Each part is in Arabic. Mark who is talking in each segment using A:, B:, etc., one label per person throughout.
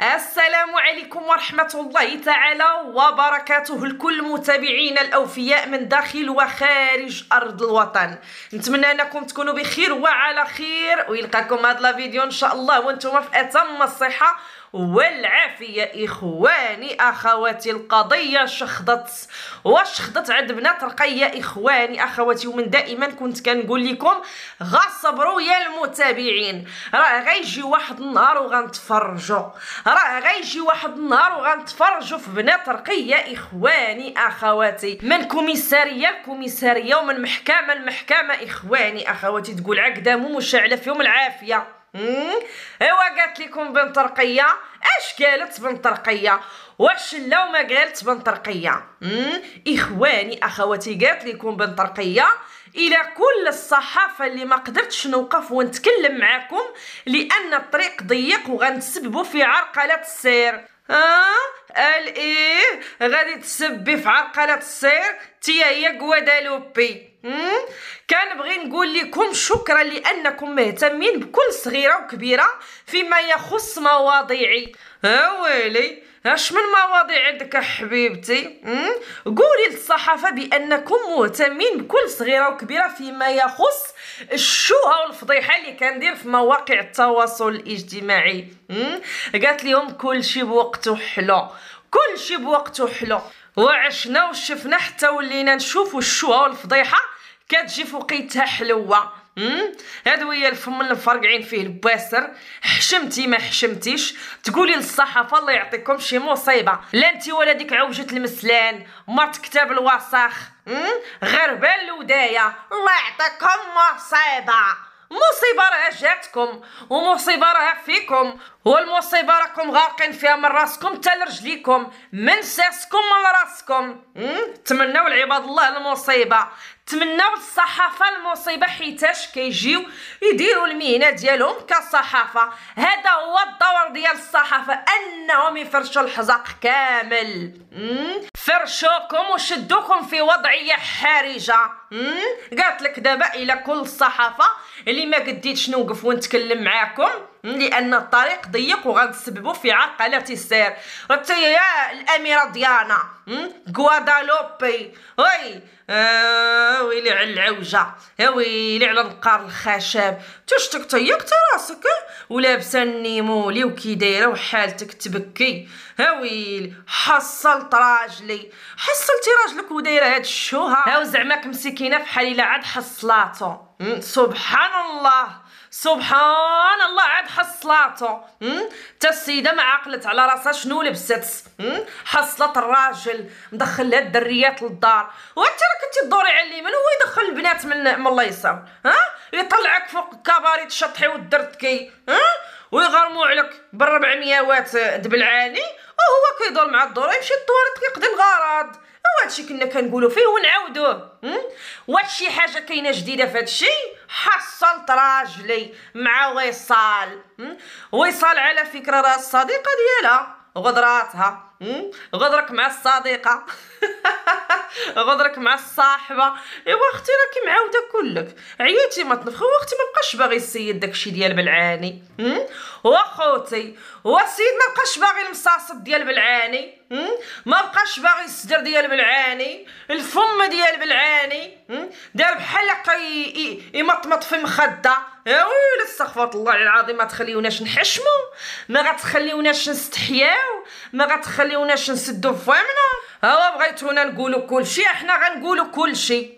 A: السلام عليكم ورحمة الله تعالى وبركاته الكل متابعينا الأوفياء من داخل وخارج أرض الوطن نتمنى أنكم تكونوا بخير وعلى خير ويلقاكم هذا الفيديو إن شاء الله وانتم في أتم الصحة والعافية إخواني أخواتي القضية شخضت وشخضت عند بنات رقية إخواني أخواتي ومن دائما كنت كنقول لكم غصبروا يا المتابعين راه غيجي واحد النهار وغنتفرجوا راه غيجي واحد النهار وغنتفرجوا في بنات رقية إخواني أخواتي من كوميسارية لكوميسارية ومن محكمة لمحكمة إخواني أخواتي تقول عقدام ومشعلة فيهم العافية ايوا قالت لكم بنت رقيه اش قالت بنت رقيه واش لا وما قالت بنت رقيه اخواني اخواتي قالت لكم بنت رقيه الى كل الصحافه اللي ما قدرتش نوقف ونتكلم معاكم لان الطريق ضيق وغنتسببوا في عرقله السير ها آه؟ الايه غادي تسبي في عرقله السير تي هي غوادالوبي كنبغي نقول لكم شكرا لانكم مهتمين بكل صغيره وكبيره فيما يخص مواضيعي ها ويلي اش من مواضيع عندك حبيبتي قولي للصحافه بانكم مهتمين بكل صغيره وكبيره فيما يخص الشوهه والفضيحه اللي كندير في مواقع التواصل الاجتماعي قالت لهم كل شيء بوقته حلو كل شيء بوقته حلو وعشنا وشفنا حتى ولينا نشوفوا الشوهه والفضيحه كتجي فوقيتها حلوه هادو هي الفم اللي مفرقعين فيه الباسر حشمتي ما حشمتيش تقولي للصحافه الله يعطيكم شي مصيبه لا انت ولا ديك عوجه المسلان مرت كتاب الوساخ غير الودايه الله يعطيكم مصيبه مصيبه راه جاتكم ومصيبه راه فيكم والمصيبه راكم غارقين فيها من راسكم حتى لرجليكم من ساسكم من راسكم تمنوا لعباد الله المصيبه تمنوا الصحافه المصيبه حيتاش كيجيو يديروا المهنه ديالهم كصحافه هذا هو الدور ديال الصحافه انهم يفرشوا الحزق كامل فرشوكم وشدوكم في وضعيه حرجه قالت لك دابا الى كل الصحافه اللي ما قديتش نوقف ونتكلم معاكم لان الطريق ضيق وغتسببوا في عقلة السير حتى يا الاميره ديانا غوادالوبي وي آه، ويلي على العوجه آه ويلي على نقار الخشب تشتك طيقت راسك ولابسه النيمولي وكي دايره وحالتك تبكي ها ويلي حصلت راجلي حصلتي راجلك ودايره هاد الشوهه ها زعماك مسكينه فحال الا عاد حصلاتو سبحان الله سبحان الله عاد حصلاته تا السيده ما عقلت على راسها شنو لبست حصلت الراجل مدخل لها الدريات للدار وانت راه كنتي تدوري على اليمين هو يدخل البنات من من اليسار ها يطلعك فوق الكباري تشطحي وتدردكي ها ويغرموا عليك دبل عالي وهو كيدور مع الدور يمشي الطوارئ كيقضي الغرض هادشي كنا كنقولوا فيه ونعاودوه واش شي حاجه كاينه جديده في هادشي حصلت راجلي مع وصال وصال على فكره راه الصديقه ديالها غدراتها غدرك مع الصديقه غدرك مع الصاحبه ايوا اختي راكي معاوده كلك عييتي ما تنفخ واختي ما بقاش باغي السيد داكشي ديال بلعاني واخوتي السيد ما بقاش باغي المصاصب ديال بلعاني ما بقاش باغي الصدر ديال بلعاني الفم ديال بلعاني دار بحال هكا يمطمط في مخده ويلي استغفر الله العظيم ما تخليوناش نحشمو ما غتخليوناش نستحياو ما غتخليوناش نسدو فمنا هوا بغيتونا نقولوا كلشي احنا غنقولوا كلشي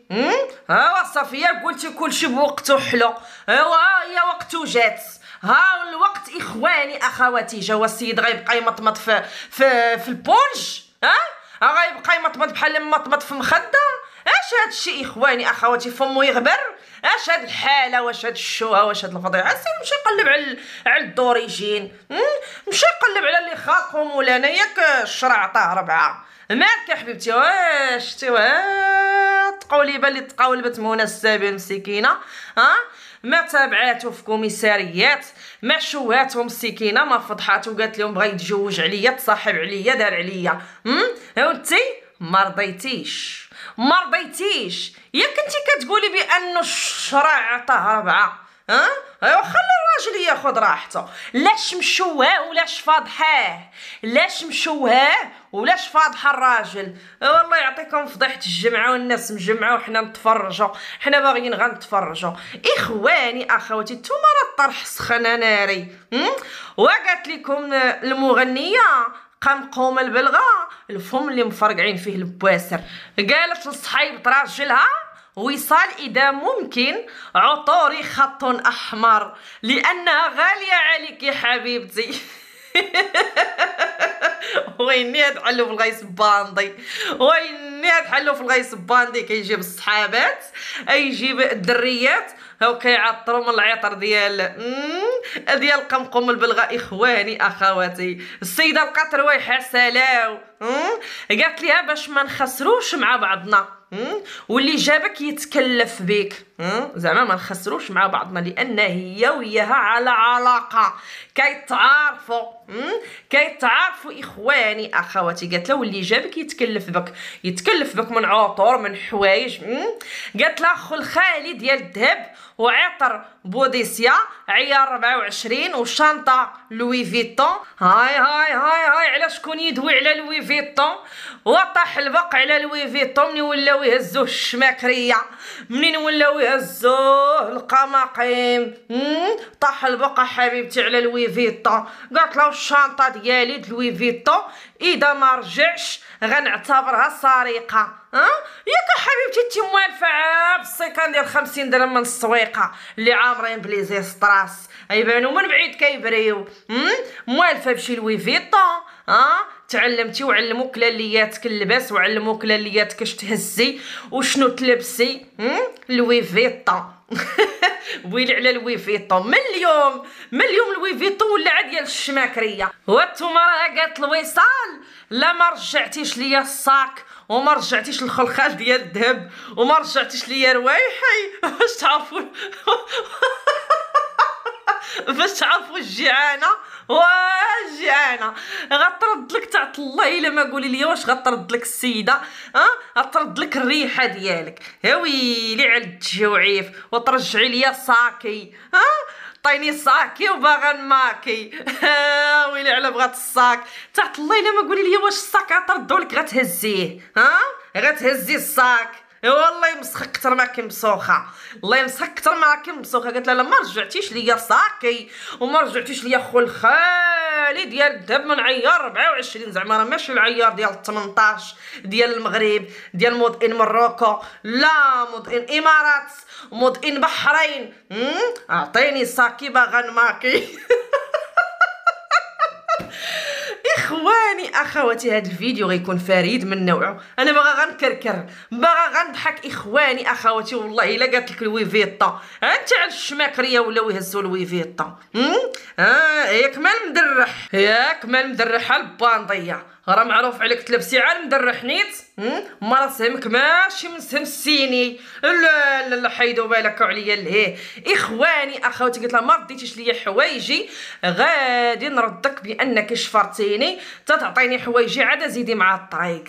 A: هوا صافيه قلتي كلشي بوقته حلو هوا هي وقته جات ها الوقت اخواني اخواتي هو السيد غيبقى يمطمط في في في البونج ها غيبقى يمطمط بحال مطمط في مخده اش هاد الشيء اخواني اخواتي فمو يغبر اش هاد الحاله واش هاد الشوهه واش هاد الفضيعه سير مشي قلب على على الدوريجين مشي قلب على اللي خاقهم ولا انا ياك الشرع عطاه ربعه مالك يا حبيبتي واش شتي تقولي بالي تقاولبت منى السابي مسكينه ها ما تابعاتو في كوميساريات ما شوهاتهم السكينه ما فضحاتو قالت لهم بغا يتزوج عليا تصاحب عليا دار عليا ام انتي ما رضيتيش ما رضيتيش يا كنتي كتقولي بان الشرع عطاه ربعه ها ايوا خلي الراجل ياخذ راحته لاش مشوهاه ولاش فاضحاه لاش مشوهاه ولاش فاضحه الراجل والله يعطيكم فضيحه الجمعه والناس مجمعه وحنا نتفرجوا حنا باغيين غنتفرجوا اخواني اخواتي نتوما راه الطرح سخن ناري وقالت لكم المغنيه قوم البلغه الفم اللي مفرقعين فيه البواسر قالت لصحيبه راجلها وصال اذا ممكن عطوري خط احمر لانها غاليه عليك يا حبيبتي ويني تحلو في الغيس باندي ويني تحلو في الغيس باندي كيجيب الصحابات يجيب الدريات هاو كيعطروا من العطر ديال ديال القمقم البلغاء اخواني اخواتي السيده القطر روايحها سلاو قالت ليها باش ما نخسروش مع بعضنا واللي جابك يتكلف بك زعما ما نخسروش مع بعضنا لان هي وياها على علاقه كيتعارفوا كيتعارفوا اخواني اخواتي قالت له واللي جابك يتكلف بك يتكلف بك من عطور من حوايج قالت له خو الخالي ديال الذهب وعطر بوديسيا عيار 24 وشنطه لوي فيتون هاي هاي هاي هاي على شكون يدوي على لوي فيتون وطاح البق على لوي فيتون منين ولاو يهزوه الشماكريه منين ولاو هزوه القماقيم طاح البقى حبيبتي على لوي فيتو قالت له الشنطه ديالي لوي فيتو اذا ما رجعش غنعتبرها سرقه ها ياك حبيبتي انت موالفه بسيكان ديال 50 درهم من السويقه اللي عامرين بليزي ستراس يبانو من بعيد كيبريو موالفه بشي لوي فيتو ها تعلمتي وعلموك لالياتك اللباس وعلموك لالياتك اش تهزي وشنو تلبسي لوي فيطون ويلي على لوي فيطون من اليوم من اليوم لوي فيطون ولا عاد ديال الشماكريه وانتوما راه قالت الوصال لا ما رجعتيش ليا الصاك وما رجعتيش الخلخال ديال الذهب وما رجعتيش ليا روايحي واش تعرفوا باش تعرفوا الجيعانه الجيعانه غترد لك تاع الله الا ما قولي لي واش غترد لك السيده ها غترد لك الريحه ديالك ها ويلي على التجوعيف وترجعي لي ساكي ها طيني ساكي وباغا ها ويلي على بغات الساك تاع الله الا ما قولي لي واش الساك عطردو لك غتهزيه ها غتهزي الساك إيه والله يمسخك كثر ما مسوخه الله يمسخك كثر ما مسوخه قالت لها لا ما رجعتيش ليا صاكي وما رجعتيش ليا خو الخالي ديال الذهب من عيار 24 زعما راه ماشي العيار ديال 18 ديال المغرب ديال مدن مروكو لا مدن امارات مدن بحرين عطيني صاكي باغا نماكي اخواتي هذا الفيديو غيكون فريد من نوعه انا باغا غنكركر باغا غنضحك اخواني اخواتي والله الا قالت لك الويفيطا انت على الشماكريه ولاو يهزوا الويفيطا ها آه ياك مال مدرح ياك مال مدرحه البانديه راه معروف عليك تلبسي عا مدر حنيت ما راسهمك ماشي من سهم السيني لا لا لا حيدو بالك عليا لهيه اخواني اخواتي قلت لها ما رديتيش ليا حوايجي غادي نردك بانك شفرتيني تعطيني حوايجي عاد زيدي مع الطريق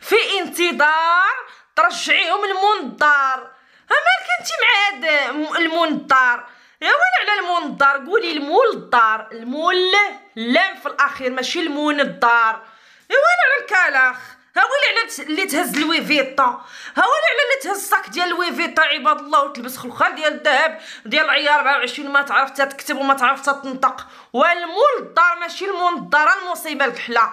A: في انتظار ترجعيهم للمنظار مالك انت مع هاد المنظار يا على المول الدار قولي المول الدار المول لام في الاخير ماشي المول الدار يا على الكلاخ ها وين على اللي تهز لوي فيتون ها وين على اللي تهز الصاك ديال لوي عباد الله وتلبس خلخال ديال الذهب ديال العيار 24 ما تعرف حتى تكتب وما تعرف حتى تنطق والمول الدار ماشي المول الدار المصيبه الكحله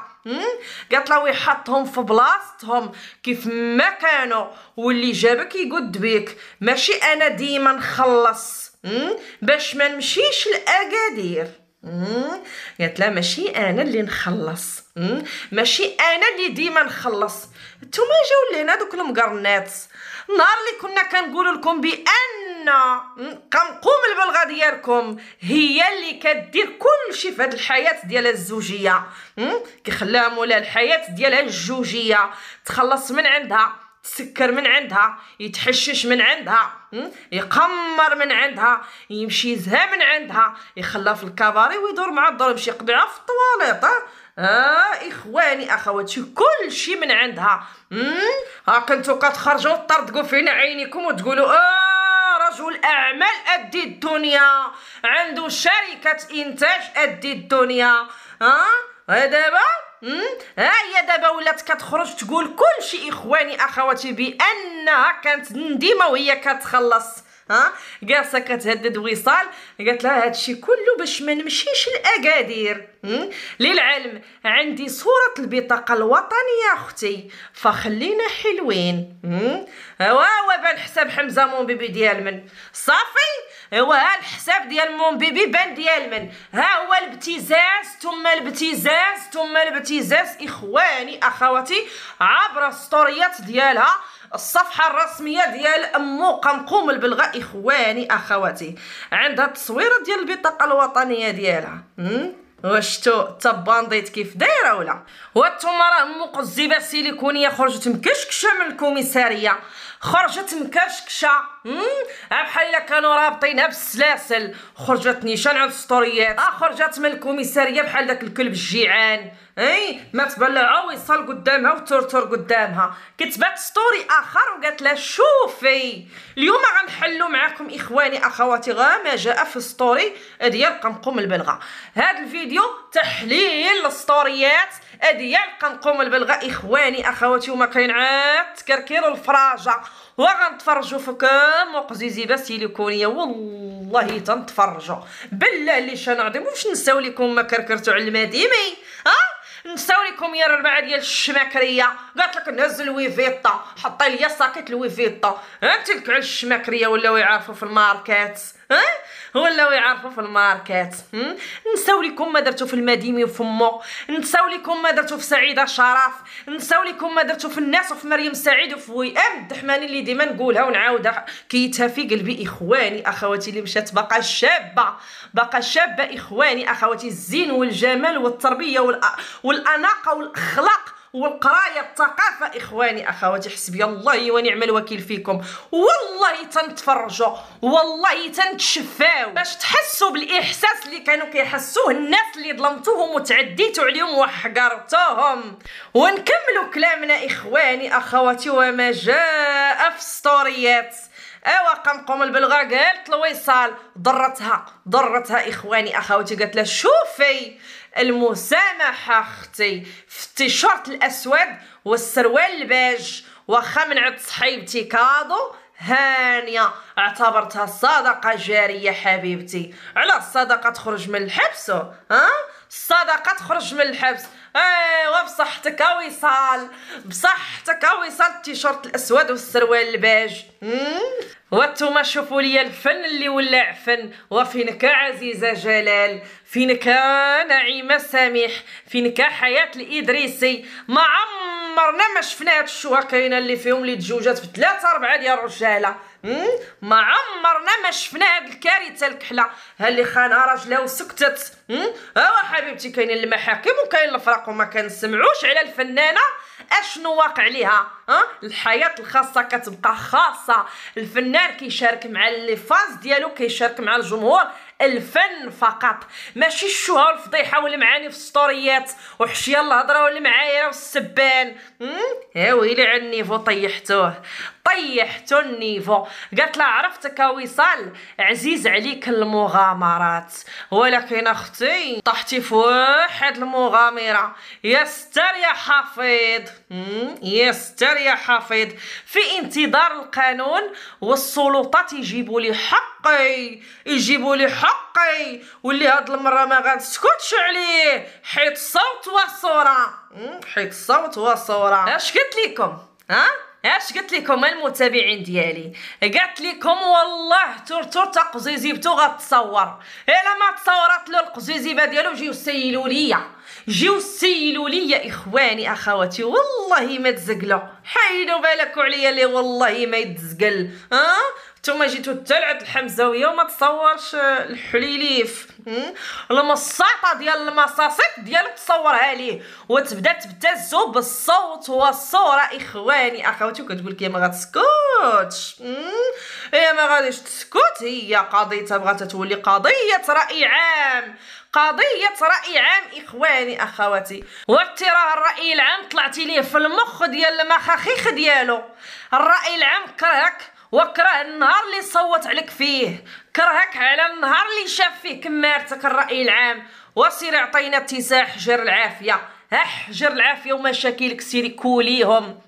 A: قالت له ويحطهم في بلاصتهم كيف ما كانوا واللي جابك يقد بيك ماشي انا ديما نخلص باش ما نمشيش لاكادير قالت لها ماشي انا اللي نخلص ماشي انا اللي ديما نخلص نتوما جاو لهنا دوك المقرنات النهار اللي كنا كنقول لكم بان كنقوم البلغه ديالكم هي اللي كدير كلشي في هذه الحياه ديالها الزوجيه كيخلاها مولا الحياه ديالها الزوجيه تخلص من عندها سكر من عندها يتحشش من عندها يقمر من عندها يمشي يزها من عندها يخلى في الكباري ويدور مع الضرب شي يقضيها في الطواليط اه اخواني اخواتي كل شيء من عندها ها كنتو كتخرجوا تطردقوا فينا عينيكم وتقولوا اه رجل اعمال ادي الدنيا عنده شركه انتاج ادي الدنيا ها أه؟ دابا ها هي دابا ولات كتخرج تقول كلشي اخواني اخواتي بانها كانت نديمه وهي كتخلص ها جالسه كتهدد وصال قالت لها هادشي كله باش ما نمشيش لاكادير للعلم عندي صوره البطاقه الوطنيه اختي فخلينا حلوين ها هو بان حساب حمزه مون بيبي ديال من صافي هو ها الحساب ديال مون بيبي بان ديال من ها هو الابتزاز ثم الابتزاز ثم الابتزاز اخواني اخواتي عبر السطوريات ديالها الصفحه الرسميه ديال امو قمقوم البلغاء اخواني اخواتي عندها التصويره ديال البطاقه الوطنيه ديالها وشتو تبانديت كيف دايره ولا وانتم راه امو قزيبه سيليكونيه خرجت مكشكشه من الكوميساريه خرجت مكرشكشه بحال الا كانوا رابطينها بالسلاسل خرجت نيشان عند السطوريات اه خرجت من الكوميساريه بحال داك الكلب الجيعان اي ما تبلع آه، ويصل قدامها وترتر قدامها كتبات ستوري اخر وقالت لها شوفي اليوم غنحلو معاكم اخواني اخواتي غا ما جاء في ستوري ديال قمقم البلغه هذا الفيديو تحليل هادي ديال قمقم البلغه اخواني اخواتي وما كاين عاد تكركير الفراجه وغنتفرجوا في وقزيزي وقزيزيبه سيليكونيه والله تنتفرجوا بالله اللي انا عظيم واش نساو لكم ما كركرتو على المديمي ها نساو لكم يا ربعة ديال الشماكريه قالت لك نهز الويفيطا حطي لي ساكيت الويفيطا انت لك على الشماكريه ولاو يعرفوا في الماركات ها ولاو يعرفوا في الماركات نساو لكم ما درتو في المديمي وفمو نساو لكم ما درتو في سعيده شرف نساو لكم ما درتو في الناس وفي مريم سعيد وفي وئام الدحماني اللي ديما نقولها ونعاودها كيتها في قلبي اخواني اخواتي اللي مشات باقا شابه باقا شابه اخواني اخواتي الزين والجمال والتربيه والأ... والاناقه والاخلاق والقرايه الثقافه اخواني اخواتي حسبي الله ونعم الوكيل فيكم والله تنتفرجوا والله تنتشفاو باش تحسوا بالاحساس اللي كانوا كيحسوه الناس اللي ظلمتوهم وتعديتوا عليهم وحقرتوهم ونكملوا كلامنا اخواني اخواتي وما جاء في ستوريات ايوا قنقوم البلغه قالت لويصال ضرتها ضرتها اخواني اخواتي قالت لها شوفي المسامحه اختي في التيشيرت الاسود والسروال الباج واخا من عند صحيبتي كادو هانيه اعتبرتها صدقه جاريه حبيبتي على الصدقه تخرج من الحبس ها الصدقه تخرج من الحبس ايوا بصحتك وصال بصحتك وصال التيشيرت الاسود والسروال الباج وانتوما شوفوا لي الفن اللي ولا عفن وفينك عزيزه جلال فينك نعيمه سميح فينك حياه الادريسي ما عمرنا ما شفنا هاد الشوا كاينه اللي فيهم اللي في ثلاثه اربعه ديال رجاله ما عمرنا ما شفنا هاد الكارثه الكحله ها اللي خانها راجلها وسكتت اوا حبيبتي كاينين المحاكم وكاين الفراق وما كنسمعوش على الفنانه اشنو واقع ليها ها الحياه الخاصه كتبقى خاصه الفنان كيشارك مع اللي فاز ديالو كيشارك مع الجمهور الفن فقط ماشي الشهره والفضيحه والمعاني في السطوريات وحشيه الهضره والمعايره والسبان ها ويلي على النيفو طيحتوه طيحتو النيفو قالت لها عرفتك وصال عزيز عليك المغامرات ولكن اختي طحتي في واحد المغامره يستر يا حفيظ يستر يا حفيظ في انتظار القانون والسلطات يجيبوا لي حقي يجيبوا لي حقي واللي هاد المره ما غنسكتش عليه حيت الصوت وصوره حيت الصوت وصوره اش قلت لكم ها اش قلت لكم المتابعين ديالي قلت لكم والله تورتور تا قزيزيبتو غتصور الا ما تصورت له القزيزيبه ديالو جيو سيلوا ليا جيو سيلوا ليا اخواني اخواتي والله ما تزقلو حيدوا بالكم عليا اللي والله ما يتزقل ها أه؟ نتوما جيتو تلعب الحمزاويه وما تصورش الحليليف المصاطه ديال المصاصيط ديالك تصورها ليه وتبدا تبتزو بالصوت والصوره اخواني اخواتي كتقول لك يا ما غتسكتش هي ما غاديش تسكت هي قضيتها بغات تولي قضيه راي عام قضية رأي عام إخواني أخواتي واتراه الرأي العام طلعتي ليه في المخ ديال المخاخيخ ديالو الرأي العام كرهك وكره النهار اللي صوت عليك فيه كرهك على النهار اللي شاف فيه كمارتك الراي العام وسير عطينا اتساع حجر العافيه احجر العافيه ومشاكلك سيري كوليهم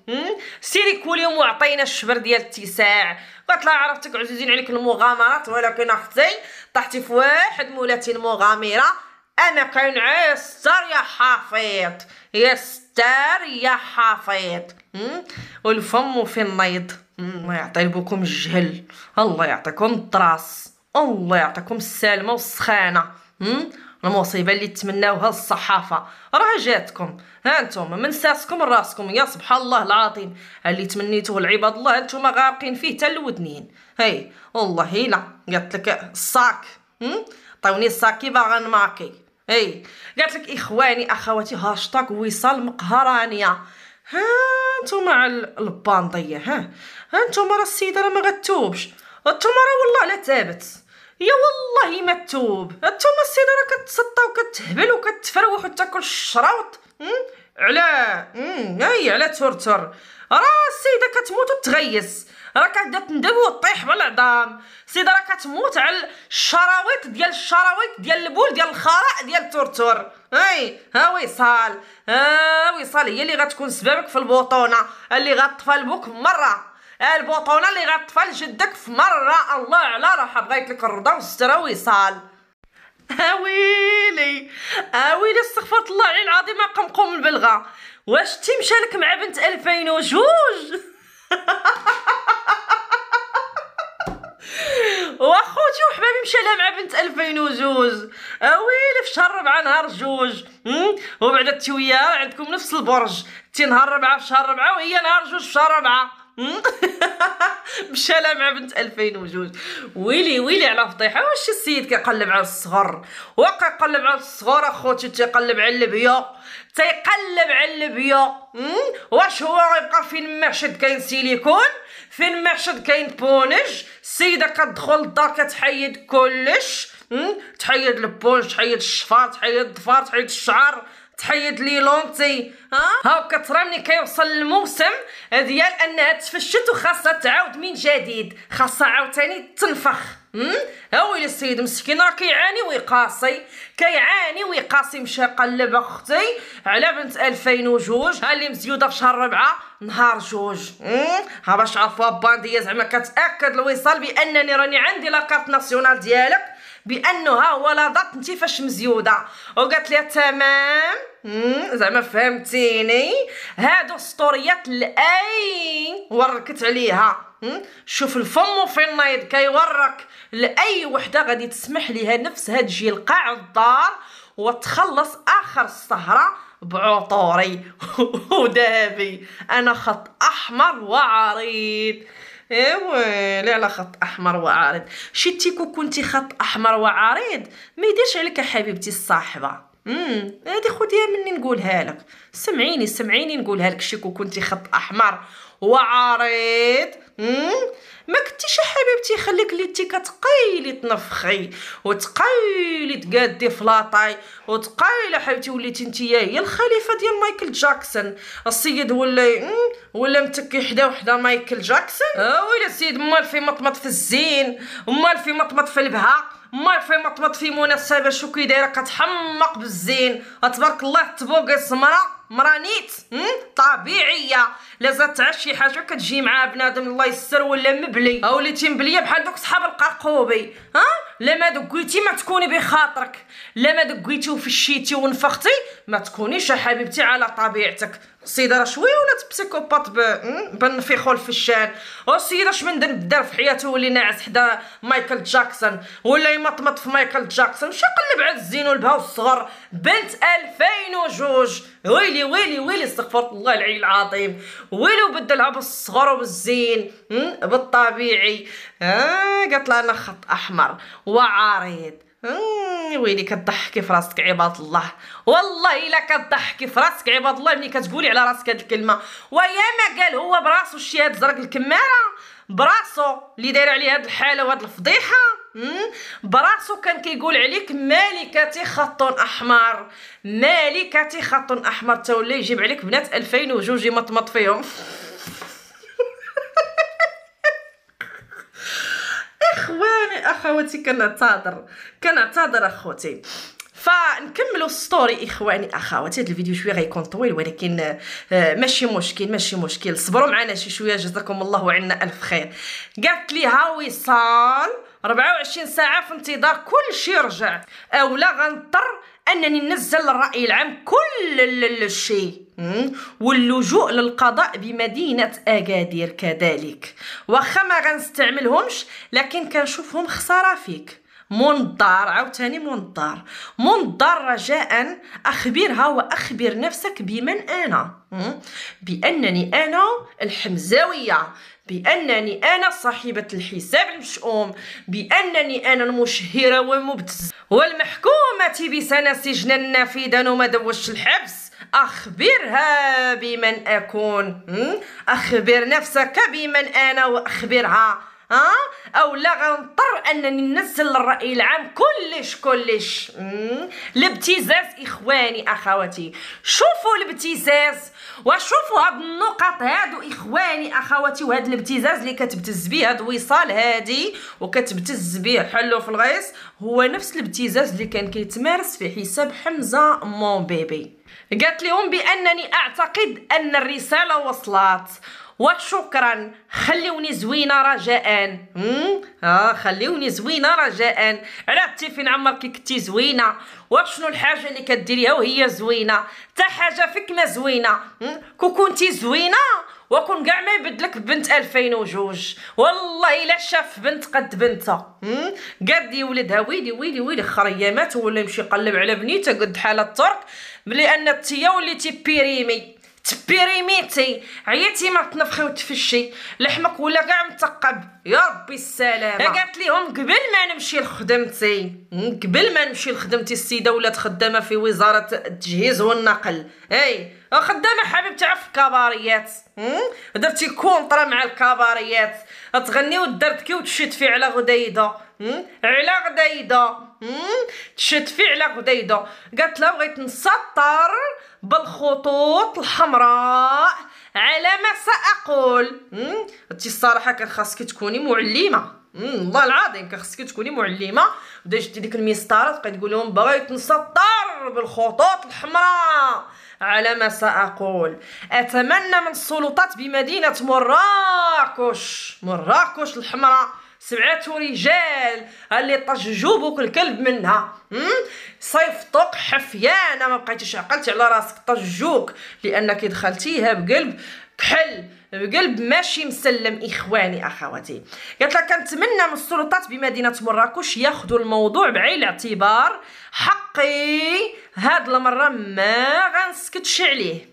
A: سيري كوليهم وعطينا الشبر ديال اتساع قالت لها عرفتك عزيزين عليك المغامرات ولكن اختي طحتي في واحد مولاتي المغامره انا كنعيا ستار يا حفيظ يا ستار يا حفيظ والفم في النيض الله يعطي لبوكم الجهل الله يعطيكم الدراس الله يعطيكم السالمه والسخانه المصيبه اللي تمناوها الصحافه راه جاتكم ها انتم من ساسكم لراسكم يا سبحان الله العظيم اللي تمنيتوه لعباد الله انتم غارقين فيه حتى الودنين هي والله لا قالت لك الصاك عطيوني الصاك كي باغا نماكي اي قالت لك اخواني اخواتي هاشتاق وصال مقهرانيه ها نتوما على البانطيه ها ها نتوما راه السيده راه ما غتوبش نتوما راه والله لا تابت يا والله ما تتوب نتوما السيده راه كتسطى وكتهبل وكتفروح وتاكل الشراوط على امم اي على ترتر راه السيده كتموت وتغيس راه كتبدا تندب وتطيح بالعظام السيده راه كتموت على الشراويط ديال الشراويط ديال البول ديال الخراء ديال الترتر اي ها وصال ها وصال هي اللي غتكون سببك في البطونه اللي غطفى لبوك مره البطونه اللي غطفى لجدك في مره الله على راحه بغيت لك الرضا والستره وصال اويلي اويلي استغفر الله العلي العظيم قمقوم البلغه واش تيمشى لك مع بنت 2002 واخوتي وحبابي مشى لها مع بنت 2002 اويلي في شهر 4 نهار جوج وبعد التويه عندكم نفس البرج تي نهار 4 في شهر 4 وهي نهار جوج في شهر 4 مشى مع بنت 2002 ويلي ويلي على فضيحه واش السيد كيقلب على الصغر واقع يقلب على الصغر اخوتي تيقلب على البيا تيقلب على البيا واش هو غيبقى فين ما شد كاين سيليكون فين ما شد كاين بونج السيده كتدخل للدار كتحيد كلش تحيد البونج تحيد الشفار تحيد الضفار تحيد الشعر تحيد لي لونتي ها هاكا ترى ملي كيوصل الموسم ديال انها تفشت وخاصها تعاود من جديد خاصها عاوتاني تنفخ ها ويلي السيد مسكين راه كيعاني ويقاسي كيعاني ويقاسي مشى قلب اختي على بنت 2002 ها اللي مزيوده في شهر ربعه نهار جوج ها باش عرفوا باندي زعما كتاكد الوصال بانني راني عندي لاكارت ناسيونال ديالك بانه ها هو دات انت فاش مزيوده وقالت لي تمام زعما فهمتيني هادو سطوريات لاي وركت عليها شوف الفم في النايد كيورك لاي وحده غادي تسمح ليها نفسها تجي لقاع الدار وتخلص اخر السهره بعطوري وذهبي انا خط احمر وعريض ايوا لا على خط احمر وعارض شتي كون كنتي خط احمر وعريض ما يديرش عليك حبيبتي الصاحبه امم هادي خديها مني نقولها لك سمعيني سمعيني نقولها لك شي كون كنتي خط احمر وعريض امم ما كنتيش حبيبتي خليك اللي انت كتقيلي تنفخي وتقيلي تقادي فلاطاي وتقيلي حبيبتي وليتي انت هي الخليفه ديال مايكل جاكسون السيد ولا ولا متكي حدا وحدا مايكل جاكسون اه ويلا السيد مال في مطمط في الزين ومال في مطمط في البهاء مرفي مطبط في مناسبه شو كي دايره كتحمق بالزين تبارك الله تبوق مرا مرانيت طبيعيه لا زاد تعش شي حاجه كتجي مع بنادم الله يسر ولا مبلي وليتي مبليه بحال دوك صحاب القرقوبي ها لا ما دقيتي ما تكوني بخاطرك لا ما دقيتي وفشيتي ونفختي ما تكونيش حبيبتي على طبيعتك السيده راه شويه ولات بسيكوبات بنفخو الفشان السيده اش من ذنب دار في حياته ولي ناعس حدا مايكل جاكسون ولا يمطمط في مايكل جاكسون مشى قلب على الزين والبها والصغر بنت 2002 ويلي ويلي ويلي استغفر الله العلي العظيم ويلي وبدلها بالصغر وبالزين بالطبيعي ها آه، لها انا خط احمر وعريض ويلي كضحكي في راسك عباد الله والله الا كضحكي في راسك عباد الله ملي كتقولي على راسك هاد الكلمه ويا ما قال هو براسو شي هاد زرق الكماره براسو اللي داير عليه هاد الحاله وهاد الفضيحه براسو كان كيقول عليك مالكتي خط احمر مالكتي خط احمر تولي يجيب عليك بنات 2002 وجوج يمطمط فيهم اخواني اخواتي كنعتذر كنعتذر اخوتي فنكملوا السطوري اخواني اخواتي هذا الفيديو شويه غيكون طويل ولكن آه، ماشي مشكل ماشي مشكل صبروا معنا شي شويه جزاكم الله عنا الف خير قالت ليها وصال 24 ساعه في انتظار كل شيء رجع اولا غنضطر انني ننزل الراي العام كل الشيء واللجوء للقضاء بمدينة أكادير كذلك واخا ما غنستعملهمش لكن كنشوفهم خسارة فيك منظار عاوتاني منظار منظار رجاء اخبرها واخبر نفسك بمن انا بانني انا الحمزاويه بانني انا صاحبه الحساب المشؤوم بانني انا المشهره والمبتز والمحكومه بسنه سجن النافذة وما دوش الحبس أخبرها بمن أكون أخبر نفسك بمن أنا وأخبرها ها او لا غنضطر انني ننزل الراي العام كلش كلش الابتزاز اخواني اخواتي شوفوا الابتزاز وشوفوا هاد النقط هادو اخواني اخواتي وهاد الابتزاز اللي كتبتز بيه هاد الوصال هادي وكتبتز بيه حلو في الغيص هو نفس الابتزاز اللي كان كيتمارس في حساب حمزه مون بيبي قالت لهم بانني اعتقد ان الرساله وصلت وشكرا خليوني زوينه رجاء اه خليوني زوينه رجاء على فين عمرك كنتي زوينه وشنو الحاجه اللي كديريها وهي زوينه حتى حاجه فيك ما زوينه كون كنتي زوينه وكون كاع ما يبدلك بنت 2002 والله الا شاف بنت قد بنتها قد يولدها ويلي ويلي ويلي خريمات ولا يمشي يقلب على بنيته قد حاله الترك لان التيه وليتي بيريمي تبيري ميتي عيتي ما تنفخي وتفشي لحمك ولا كاع مثقب يا ربي السلامه قالت لهم قبل ما نمشي لخدمتي قبل ما نمشي لخدمتي السيده ولات خدامه في وزاره التجهيز والنقل اي خدامه حبيبتي عف الكباريات درتي كونطرا مع الكباريات تغني وتدردكي في على غديده على غديده في على غديده قالت لها بغيت نسطر بالخطوط الحمراء على ما ساقول انت الصراحه كان خاصك تكوني معلمه والله العظيم كان خاصك تكوني معلمه بدا شتي ديك المسطره تبقى تقول لهم بغيت نسطر بالخطوط الحمراء على ما ساقول اتمنى من السلطات بمدينه مراكش مراكش الحمراء سبعه رجال اللي طاش جوبك الكلب منها صيفطوك حفيانه ما بقيتش عقلتي على راسك طجوك لانك دخلتيها بقلب كحل بقلب ماشي مسلم اخواني اخواتي قالت لك كنتمنى من السلطات بمدينه مراكش ياخذوا الموضوع بعين الاعتبار حقي هاد المره ما غنسكتش عليه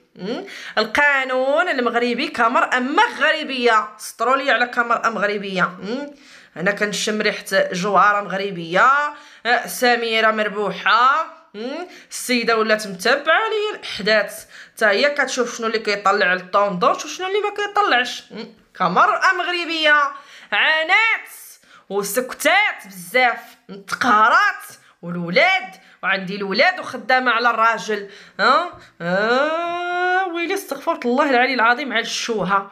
A: القانون المغربي كمرأة مغربية سطروا على كمرأة مغربية انا كنشم ريحه جوهره مغربيه أه، سميره مربوحه السيده ولات متبعه لي الاحداث حتى هي كتشوف شنو اللي كيطلع للطوندوش وشنو اللي ما كيطلعش كمراه مغربيه عانات وسكتات بزاف تقهرات والولاد وعندي الولاد وخدامه على الراجل ها آه. آه. ويلي استغفرت الله العلي العظيم على الشوهه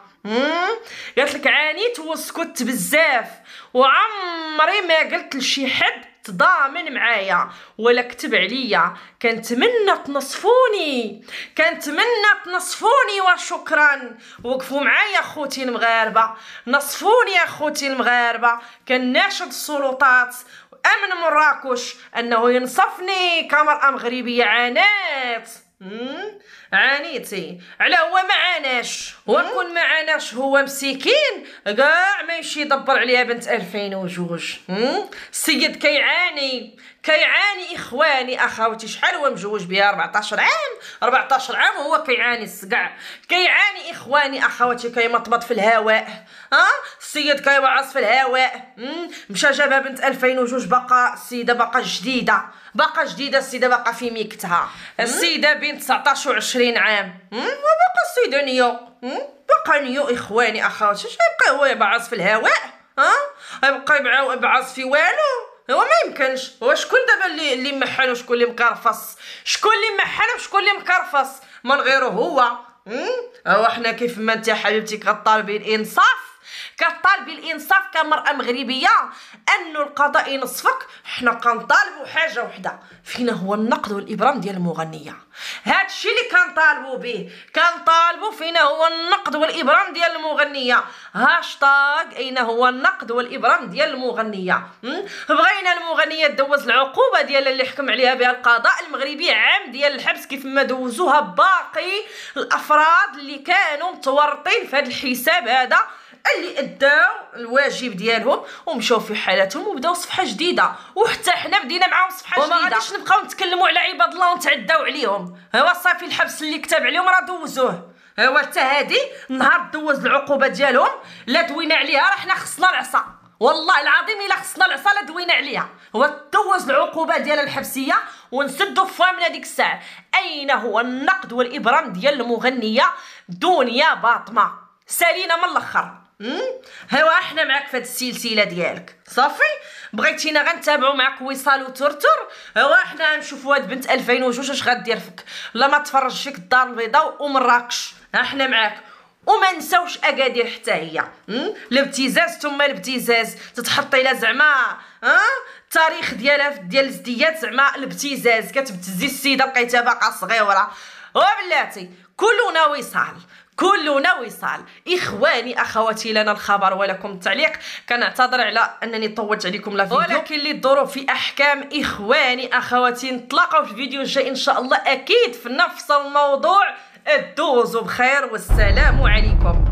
A: قالت لك عانيت وسكت بزاف وعمري ما قلت لشي حد تضامن معايا ولا كتب عليا كنتمنى تنصفوني كنتمنى تنصفوني وشكرا وقفوا معايا اخوتي المغاربه نصفوني يا خوتي المغاربه كناشد السلطات امن مراكش انه ينصفني كمراه مغربيه عانات عانيتي على هو ما عاناش وكون ما عاناش هو مسكين كاع ما يمشي يدبر عليها بنت 2002 السيد كيعاني كيعاني اخواني اخواتي شحال هو مجوج بها 14 عام 14 عام وهو كيعاني الصقع كيعاني اخواني اخواتي كيمطبط في الهواء ها السيد كيبعص في الهواء مشى جابها بنت 2002 بقى السيده بقى جديده بقى جديده السيده بقى في ميكتها السيده بين 19 و 20 عشرين عام وبقى نيو بقى نيو إخواني أخواتي اش يبقى هو يبعص في الهواء ها يبقى يبعص في والو هو ما يمكنش هو شكون دابا اللي اللي محن وشكون اللي مكرفص شكون اللي محن وشكون اللي مكرفص من غيره هو هو حنا كيف ما انت حبيبتي كطالبي الانصاف كطالبي الانصاف كمراه مغربيه انه القضاء ينصفك حنا كنطالبوا حاجه وحده فينا هو النقد والابرام ديال المغنيه هادشي اللي كنطالبوا به كنطالبوا فينا هو النقد والابرام ديال المغنيه هاشتاغ اين هو النقد والابرام ديال المغنيه بغينا المغنيه دوز العقوبه ديال اللي حكم عليها بها القضاء المغربي عام ديال الحبس كيف ما دوزوها باقي الافراد اللي كانوا متورطين في هذا الحساب هذا اللي اداو الواجب ديالهم ومشاو في حالاتهم وبداو صفحه جديده وحتى حنا بدينا معاهم صفحه وما جديده وما غاديش نبقاو نتكلموا على عباد الله ونتعداو عليهم هو صافي الحبس اللي كتب عليهم راه دوزوه هو حتى هادي نهار دوز العقوبه ديالهم لا دوينا عليها راه حنا خصنا العصا والله العظيم الا خصنا العصا لا دوينا عليها هو دوز العقوبه ديال الحبسيه ونسدو من ديك الساعه اين هو النقد والابرام ديال المغنيه دنيا باطمه سالينا من الاخر هوا احنا معاك في السلسله ديالك صافي بغيتينا غنتابعوا معاك وصال وترتر هوا حنا نشوفوا هاد بنت 2002 اش غدير فيك لا ما تفرجش فيك الدار البيضاء ومراكش احنا معاك وما نساوش اكادير حتى هي الابتزاز ثم الابتزاز تتحطي لها زعما ها التاريخ ديالها ديال الزديات زعما الابتزاز كتبتزي السيده بقيتها باقا صغيره وبلاتي كلنا وصال كلنا وصال اخواني اخواتي لنا الخبر ولكم التعليق كنعتذر على انني طولت عليكم لا فيديو ولكن للظروف في احكام اخواني اخواتي نتلاقاو في الفيديو الجاي ان شاء الله اكيد في نفس الموضوع دوزوا بخير والسلام عليكم